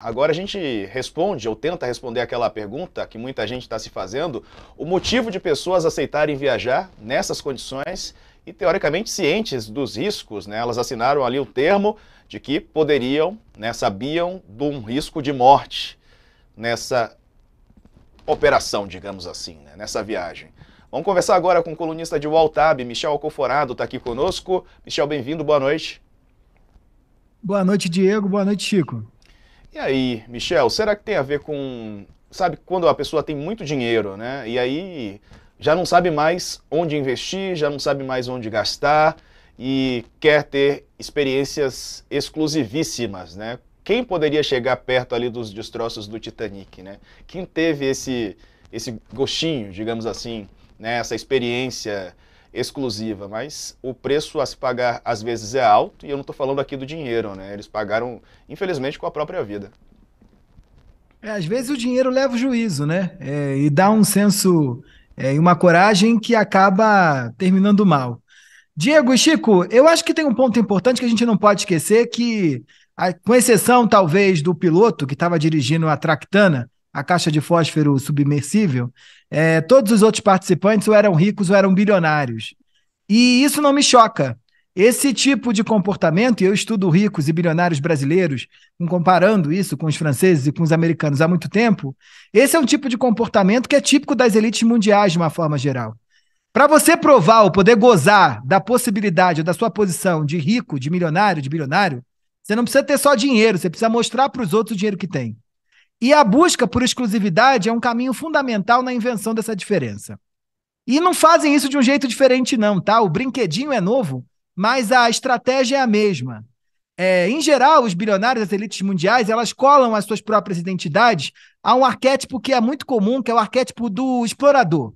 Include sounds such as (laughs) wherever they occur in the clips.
Agora a gente responde ou tenta responder aquela pergunta que muita gente está se fazendo: o motivo de pessoas aceitarem viajar nessas condições e teoricamente cientes dos riscos, né? Elas assinaram ali o termo de que poderiam, né, sabiam de um risco de morte nessa operação, digamos assim, né, nessa viagem. Vamos conversar agora com o colunista de Waltab, Michel Alcoforado, está aqui conosco. Michel, bem-vindo, boa noite. Boa noite, Diego, boa noite, Chico. E aí, Michel, será que tem a ver com. Sabe quando a pessoa tem muito dinheiro, né? E aí já não sabe mais onde investir, já não sabe mais onde gastar e quer ter experiências exclusivíssimas, né? Quem poderia chegar perto ali dos destroços do Titanic, né? Quem teve esse, esse gostinho, digamos assim, né? essa experiência exclusiva, mas o preço a se pagar às vezes é alto e eu não estou falando aqui do dinheiro, né? Eles pagaram, infelizmente, com a própria vida. É, às vezes o dinheiro leva o juízo, né? É, e dá um senso é, e é, uma coragem que acaba terminando mal. Diego e Chico, eu acho que tem um ponto importante que a gente não pode esquecer que, a, com exceção talvez do piloto que estava dirigindo a Tractana, a caixa de fósforo submersível, é, todos os outros participantes ou eram ricos ou eram bilionários. E isso não me choca. Esse tipo de comportamento, e eu estudo ricos e bilionários brasileiros, comparando isso com os franceses e com os americanos há muito tempo, esse é um tipo de comportamento que é típico das elites mundiais de uma forma geral. Para você provar ou poder gozar da possibilidade da sua posição de rico, de milionário, de bilionário, você não precisa ter só dinheiro, você precisa mostrar para os outros o dinheiro que tem. E a busca por exclusividade é um caminho fundamental na invenção dessa diferença. E não fazem isso de um jeito diferente, não, tá? O brinquedinho é novo, mas a estratégia é a mesma. É, em geral, os bilionários, as elites mundiais, elas colam as suas próprias identidades a um arquétipo que é muito comum, que é o arquétipo do explorador,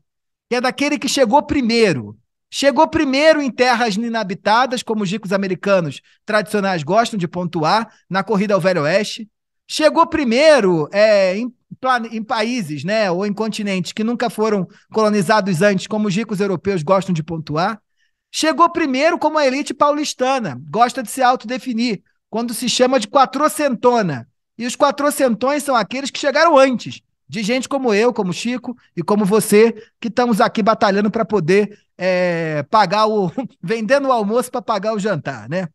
que é daquele que chegou primeiro. Chegou primeiro em terras inabitadas, como os ricos americanos tradicionais gostam de pontuar, na corrida ao Velho Oeste chegou primeiro é, em, em, países, né, ou em continentes que nunca foram colonizados antes, como os ricos europeus gostam de pontuar. Chegou primeiro como a elite paulistana, gosta de se autodefinir, quando se chama de quatrocentona. E os quatrocentões são aqueles que chegaram antes, de gente como eu, como Chico e como você, que estamos aqui batalhando para poder é, pagar o. (laughs) vendendo o almoço para pagar o jantar, né?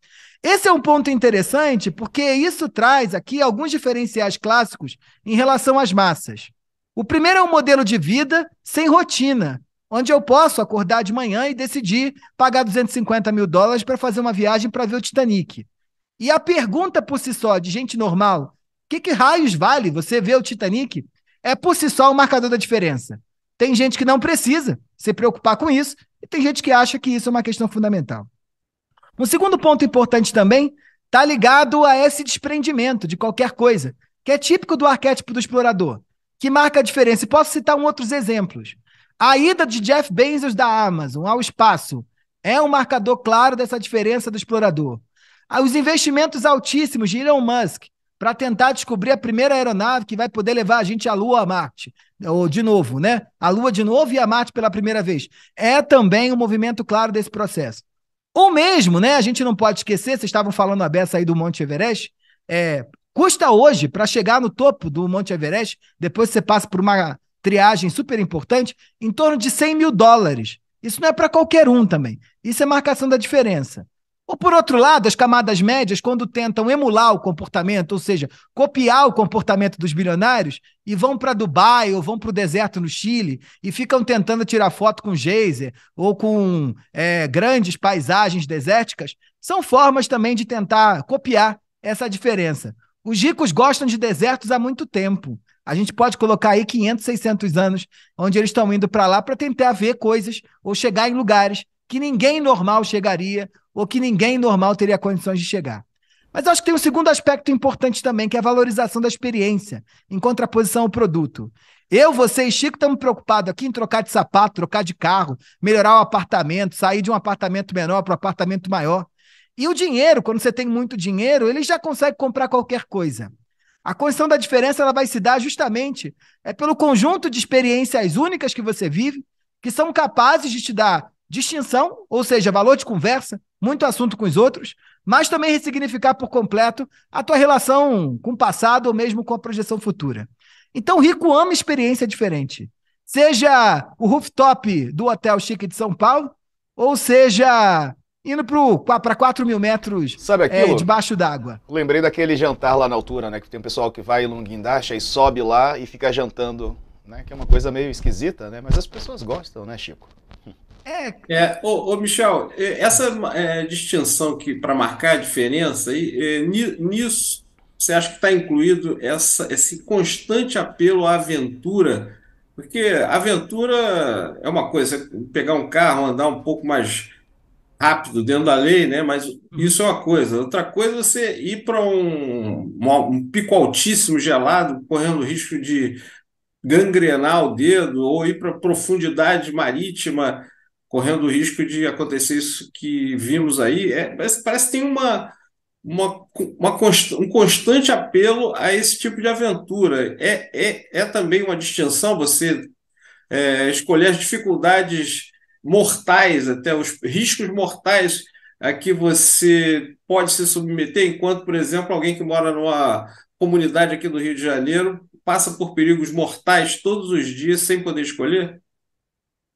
Esse é um ponto interessante porque isso traz aqui alguns diferenciais clássicos em relação às massas. O primeiro é um modelo de vida sem rotina, onde eu posso acordar de manhã e decidir pagar 250 mil dólares para fazer uma viagem para ver o Titanic. E a pergunta por si só de gente normal, que, que raios vale você ver o Titanic? É por si só o marcador da diferença. Tem gente que não precisa se preocupar com isso e tem gente que acha que isso é uma questão fundamental. Um segundo ponto importante também está ligado a esse desprendimento de qualquer coisa, que é típico do arquétipo do explorador, que marca a diferença. E posso citar um outros exemplos. A ida de Jeff Bezos da Amazon ao espaço é um marcador claro dessa diferença do explorador. Ah, os investimentos altíssimos de Elon Musk para tentar descobrir a primeira aeronave que vai poder levar a gente à Lua, a Marte. Ou de novo, né? A Lua de novo e a Marte pela primeira vez. É também um movimento claro desse processo. Ou mesmo, né? A gente não pode esquecer, vocês estavam falando a beça aí do Monte Everest. É, custa hoje, para chegar no topo do Monte Everest, depois você passa por uma triagem super importante, em torno de 100 mil dólares. Isso não é para qualquer um também. Isso é marcação da diferença. Ou por outro lado, as camadas médias, quando tentam emular o comportamento, ou seja, copiar o comportamento dos bilionários, e vão para Dubai ou vão para o deserto no Chile e ficam tentando tirar foto com geyser ou com é, grandes paisagens desérticas, são formas também de tentar copiar essa diferença. Os ricos gostam de desertos há muito tempo. A gente pode colocar aí 500, 600 anos, onde eles estão indo para lá para tentar ver coisas ou chegar em lugares que ninguém normal chegaria ou que ninguém normal teria condições de chegar. Mas acho que tem um segundo aspecto importante também, que é a valorização da experiência, em contraposição ao produto. Eu, você e Chico estamos preocupados aqui em trocar de sapato, trocar de carro, melhorar o apartamento, sair de um apartamento menor para um apartamento maior. E o dinheiro, quando você tem muito dinheiro, ele já consegue comprar qualquer coisa. A condição da diferença ela vai se dar justamente é pelo conjunto de experiências únicas que você vive, que são capazes de te dar distinção, ou seja, valor de conversa, muito assunto com os outros, mas também ressignificar por completo a tua relação com o passado ou mesmo com a projeção futura. Então, o rico ama experiência diferente. Seja o rooftop do Hotel Chique de São Paulo, ou seja indo para 4 mil metros Sabe é, aquilo? É, debaixo d'água. Lembrei daquele jantar lá na altura, né? Que tem um pessoal que vai em guindaste e sobe lá e fica jantando, né? Que é uma coisa meio esquisita, né? Mas as pessoas gostam, né, Chico? É, é ô, ô, Michel, é, essa é, distinção que para marcar a diferença aí, é, nisso você acha que está incluído essa, esse constante apelo à aventura? Porque aventura é uma coisa, pegar um carro, andar um pouco mais rápido dentro da lei, né? Mas uhum. isso é uma coisa. Outra coisa é você ir para um, um pico altíssimo gelado, correndo o risco de gangrenar o dedo, ou ir para profundidade marítima correndo o risco de acontecer isso que vimos aí. É, parece, parece que tem uma, uma, uma const, um constante apelo a esse tipo de aventura. É, é, é também uma distinção você é, escolher as dificuldades mortais, até os riscos mortais a que você pode se submeter, enquanto, por exemplo, alguém que mora numa comunidade aqui do Rio de Janeiro passa por perigos mortais todos os dias sem poder escolher?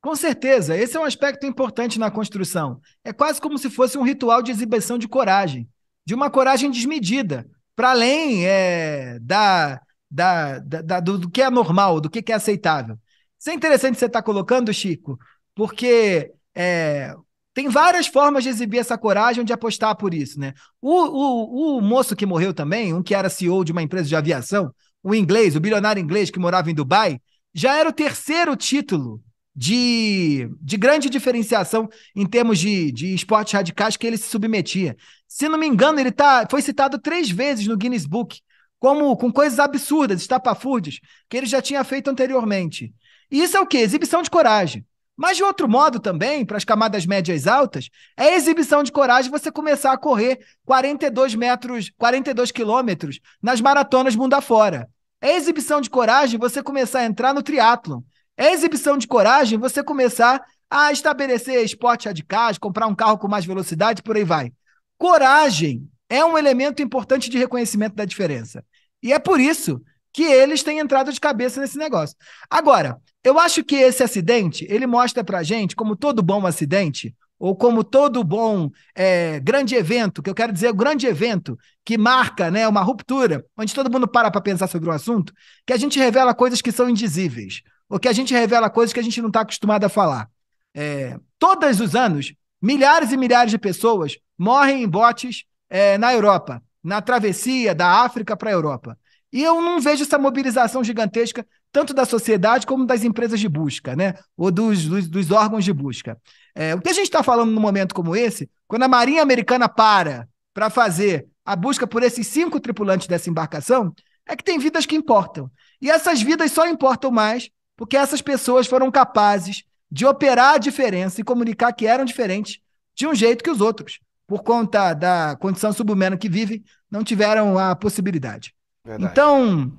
Com certeza, esse é um aspecto importante na construção. É quase como se fosse um ritual de exibição de coragem, de uma coragem desmedida, para além é, da, da, da, do, do, que é normal, do que, é aceitável. Isso é interessante você estar tá colocando, Chico, porque é, tem várias formas de exibir essa coragem, de apostar por isso. Né? O, o, o moço que morreu também, um que era CEO de uma empresa de aviação, o inglês, o bilionário inglês que morava em Dubai, já era o terceiro título de, de grande diferenciação em termos de, de esportes radicais que ele se submetia. Se não me engano, ele tá, foi citado três vezes no Guinness Book, como com coisas absurdas, estapafúrdias, que ele já tinha feito anteriormente. E isso é o quê? Exibição de coragem. Mas de outro modo também, para as camadas médias altas, é exibição de coragem você começar a correr 42 metros, 42 quilômetros nas maratonas mundo afora. É exibição de coragem você começar a entrar no triatlon, é exibição de coragem você começar a estabelecer esporte radicais, comprar um carro com mais velocidade, por aí vai. Coragem é um elemento importante de reconhecimento da diferença. E é por isso que eles têm entrado de cabeça nesse negócio. Agora, eu acho que esse acidente, ele mostra pra gente, como todo bom acidente, ou como todo bom é, grande evento, que eu quero dizer, grande evento que marca né, uma ruptura, onde todo mundo para para pensar sobre o assunto, que a gente revela coisas que são indizíveis porque a gente revela coisas que a gente não está acostumado a falar. É, todos os anos, milhares e milhares de pessoas morrem em botes é, na Europa, na travessia da África para a Europa. E eu não vejo essa mobilização gigantesca, tanto da sociedade como das empresas de busca, né? ou dos, dos, dos órgãos de busca. É, o que a gente está falando num momento como esse, quando a Marinha Americana para para fazer a busca por esses cinco tripulantes dessa embarcação, é que tem vidas que importam. E essas vidas só importam mais porque essas pessoas foram capazes de operar a diferença e comunicar que eram diferentes de um jeito que os outros, por conta da condição subhumana que vivem, não tiveram a possibilidade. Verdade. Então,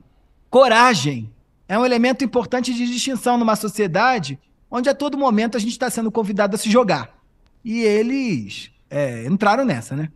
coragem é um elemento importante de distinção numa sociedade onde a todo momento a gente está sendo convidado a se jogar. E eles é, entraram nessa, né?